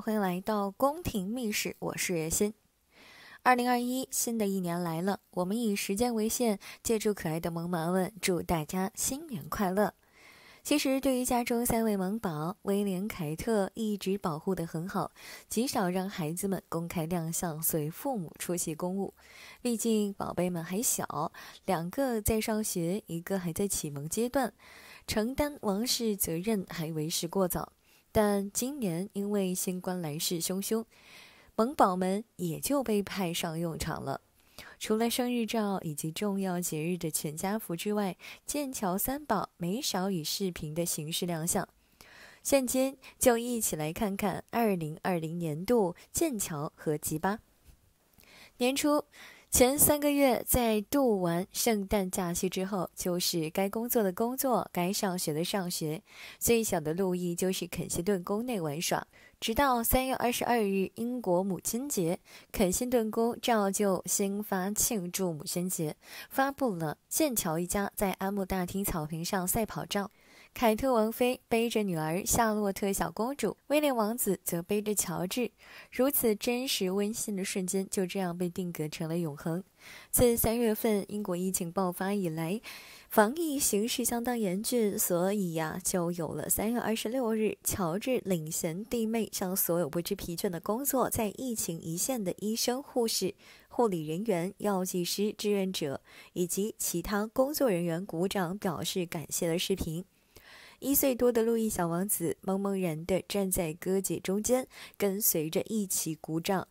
欢迎来到宫廷密室，我是月心。二零二一，新的一年来了，我们以时间为线，借助可爱的萌娃问，祝大家新年快乐。其实，对于家中三位萌宝，威廉、凯特一直保护的很好，极少让孩子们公开亮相，随父母出席公务。毕竟，宝贝们还小，两个在上学，一个还在启蒙阶段，承担王室责任还为时过早。但今年因为新冠来势汹汹，萌宝们也就被派上用场了。除了生日照以及重要节日的全家福之外，剑桥三宝没少以视频的形式亮相。现今就一起来看看2020年度剑桥合集吧。年初。前三个月在度完圣诞假期之后，就是该工作的工作，该上学的上学。最小的路易就是肯辛顿宫内玩耍，直到三月二十二日英国母亲节，肯辛顿宫照旧新发庆祝母亲节，发布了剑桥一家在阿姆大厅草坪上赛跑照。凯特王妃背着女儿夏洛特小公主，威廉王子则背着乔治，如此真实温馨的瞬间就这样被定格成了永恒。自三月份英国疫情爆发以来，防疫形势相当严峻，所以呀，就有了三月二十六日乔治领衔弟妹向所有不知疲倦的工作在疫情一线的医生、护士、护理人员、药剂师、志愿者以及其他工作人员鼓掌表示感谢的视频。一岁多的路易小王子懵懵然地站在哥姐中间，跟随着一起鼓掌。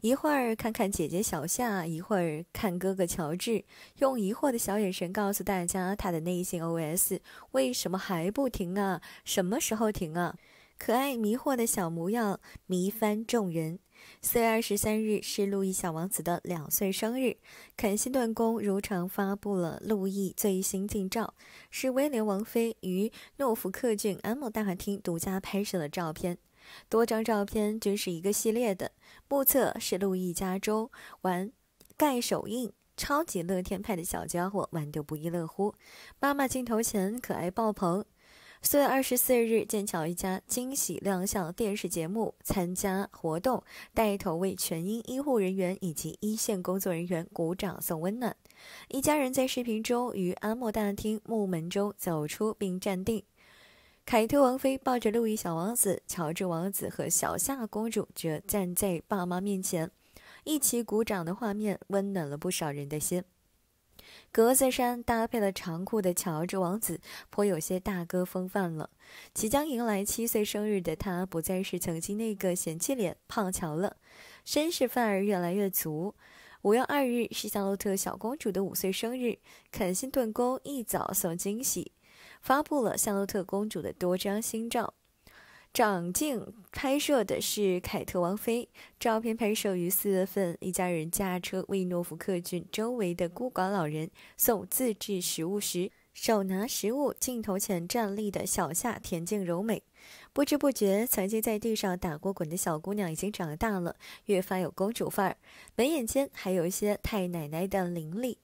一会儿看看姐姐小夏，一会儿看哥哥乔治，用疑惑的小眼神告诉大家他的内心 OS：“ 为什么还不停啊？什么时候停啊？”可爱迷惑的小模样迷翻众人。四月二十三日是路易小王子的两岁生日，肯辛顿宫如常发布了路易最新近照，是威廉王妃于诺福克郡安慕大厅独家拍摄的照片。多张照片均是一个系列的，目测是路易家中玩盖手印、超级乐天派的小家伙玩得不亦乐乎，妈妈镜头前可爱爆棚。四月二十四日，剑桥一家惊喜亮相电视节目，参加活动，带头为全英医护人员以及一线工作人员鼓掌送温暖。一家人在视频中于阿莫大厅木门中走出并站定，凯特王妃抱着路易小王子，乔治王子和小夏公主则站在爸妈面前，一起鼓掌的画面温暖了不少人的心。格子衫搭配了长裤的乔治王子，颇有些大哥风范了。即将迎来七岁生日的他，不再是曾经那个嫌弃脸胖乔了，绅士范儿越来越足。五月二日是夏洛特小公主的五岁生日，肯辛顿宫一早送惊喜，发布了夏洛特公主的多张新照。长镜拍摄的是凯特王妃照片，拍摄于四月份，一家人驾车为诺福克郡周围的孤寡老人送自制食物时，手拿食物，镜头前站立的小夏恬静柔美。不知不觉，曾经在地上打过滚的小姑娘已经长大了，越发有公主范儿，眉眼间还有一些太奶奶的伶俐。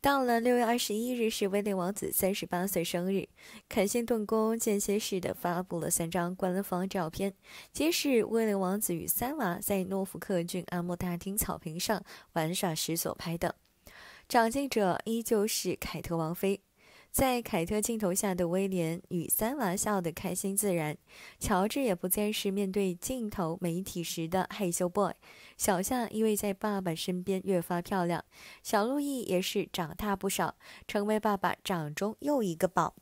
到了六月二十一日是威廉王子三十八岁生日，凯辛顿宫间歇式的发布了三张官方照片，皆是威廉王子与三娃在诺福克郡阿莫大厅草坪上玩耍时所拍的，掌镜者依旧是凯特王妃。在凯特镜头下的威廉与三娃笑得开心自然，乔治也不再是面对镜头媒体时的害羞 boy，小夏因为在爸爸身边越发漂亮，小路易也是长大不少，成为爸爸掌中又一个宝。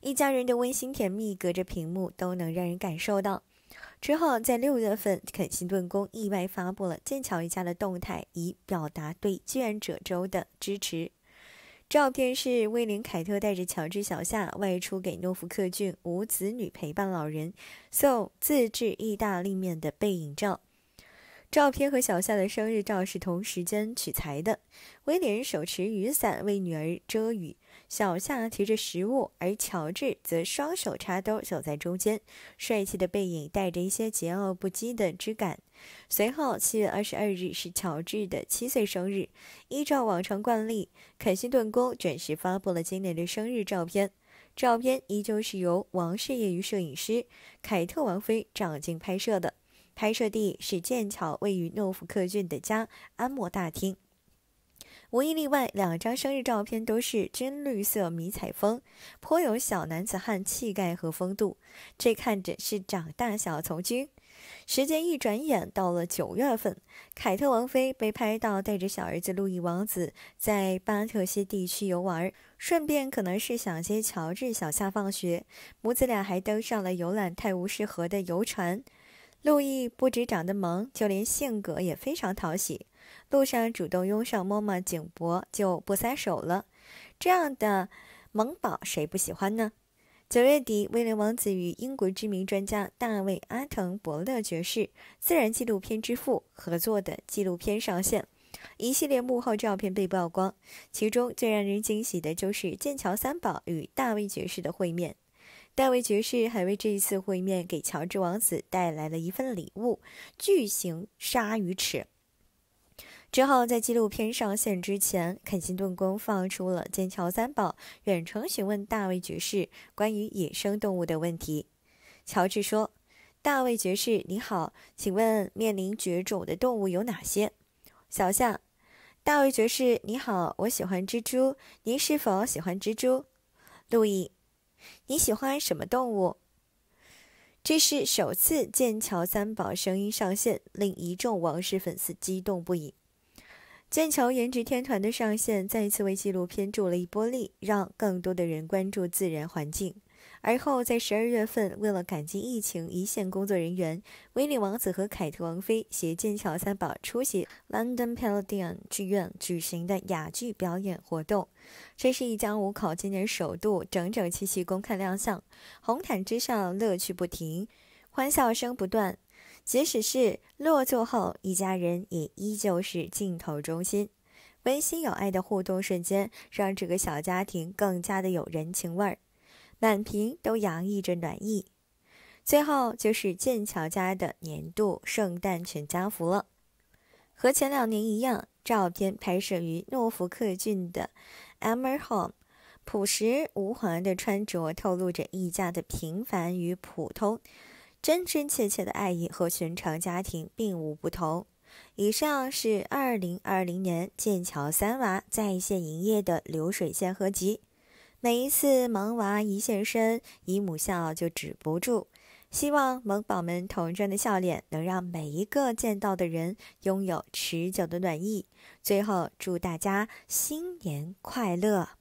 一家人的温馨甜蜜隔着屏幕都能让人感受到。之后在六月份，肯辛顿宫意外发布了剑桥一家的动态，以表达对志愿者周的支持。照片是威廉·凯特带着乔治小夏外出给诺福克郡无子女陪伴老人送自制意大利面的背影照。照片和小夏的生日照是同时间取材的。威廉手持雨伞为女儿遮雨，小夏提着食物，而乔治则双手插兜走在中间，帅气的背影带着一些桀骜不羁的质感。随后，七月二十二日是乔治的七岁生日，依照往常惯例，肯辛顿宫准时发布了今年的生日照片。照片依旧是由王室业余摄影师凯特王妃掌镜拍摄的。拍摄地是剑桥，位于诺福克郡的家安莫大厅。无一例外，两张生日照片都是军绿色迷彩风，颇有小男子汉气概和风度。这看着是长大小从军。时间一转眼到了九月份，凯特王妃被拍到带着小儿子路易王子在巴特西地区游玩，顺便可能是想接乔治小夏放学。母子俩还登上了游览泰晤士河的游船。路易不止长得萌，就连性格也非常讨喜。路上主动拥上妈妈颈脖，就不撒手了。这样的萌宝谁不喜欢呢？九月底，威廉王子与英国知名专家大卫·阿滕伯勒爵士（自然纪录片之父）合作的纪录片上线，一系列幕后照片被曝光。其中最让人惊喜的就是剑桥三宝与大卫爵士的会面。大卫爵士还为这一次会面给乔治王子带来了一份礼物——巨型鲨鱼齿。之后，在纪录片上线之前，肯辛顿宫放出了《剑桥三宝》，远程询问大卫爵士关于野生动物的问题。乔治说：“大卫爵士，你好，请问面临绝种的动物有哪些？”小夏：“大卫爵士，你好，我喜欢蜘蛛，您是否喜欢蜘蛛？”路易。你喜欢什么动物？这是首次剑桥三宝声音上线，令一众王室粉丝激动不已。剑桥颜值天团的上线，再次为纪录片助了一波力，让更多的人关注自然环境。而后，在十二月份，为了感激疫情一线工作人员，威廉王子和凯特王妃携剑桥三宝出席 London Palladium 剧院举行的哑剧表演活动。这是一家五口今年首度整整齐齐公开亮相，红毯之上乐趣不停，欢笑声不断。即使是落座后，一家人也依旧是镜头中心，温馨有爱的互动瞬间，让这个小家庭更加的有人情味儿。满屏都洋溢着暖意，最后就是剑桥家的年度圣诞全家福了。和前两年一样，照片拍摄于诺福克郡的 e m e r h o m e 朴实无华的穿着透露着一家的平凡与普通，真真切切的爱意和寻常家庭并无不同。以上是2020年剑桥三娃在线营业的流水线合集。每一次萌娃一现身，姨母笑就止不住。希望萌宝们童真的笑脸能让每一个见到的人拥有持久的暖意。最后，祝大家新年快乐！